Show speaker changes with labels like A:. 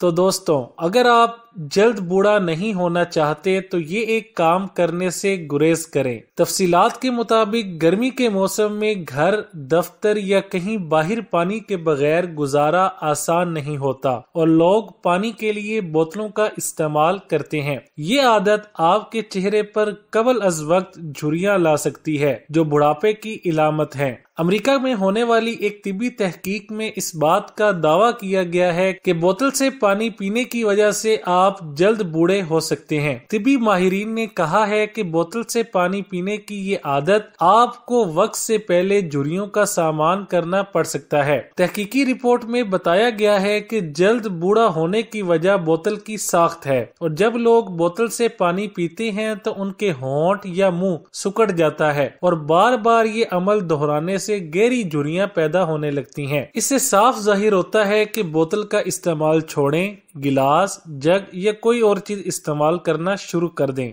A: तो दोस्तों अगर आप जल्द बूढ़ा नहीं होना चाहते तो ये एक काम करने से गुरेज करें तफसीलात के मुताबिक गर्मी के मौसम में घर दफ्तर या कहीं बाहर पानी के बगैर गुजारा आसान नहीं होता और लोग पानी के लिए बोतलों का इस्तेमाल करते हैं ये आदत आपके चेहरे पर कबल अज वक्त झुरिया ला सकती है जो बुढ़ापे की इलामत है अमेरिका में होने वाली एक तिबी तहकीक में इस बात का दावा किया गया है कि बोतल से पानी पीने की वजह से आप आप जल्द बूढ़े हो सकते हैं तिबी माहरीन ने कहा है कि बोतल से पानी पीने की ये आदत आपको वक्त से पहले जुरियों का सामान करना पड़ सकता है तहकीकी रिपोर्ट में बताया गया है कि जल्द बूढ़ा होने की वजह बोतल की साख्त है और जब लोग बोतल से पानी पीते हैं तो उनके होंठ या मुंह सुकड़ जाता है और बार बार ये अमल दोहराने से गहरी जुरियां पैदा होने लगती हैं इससे साफ जाहिर होता है कि बोतल का इस्तेमाल छोड़ें गिलास जग या कोई और चीज़ इस्तेमाल करना शुरू कर दें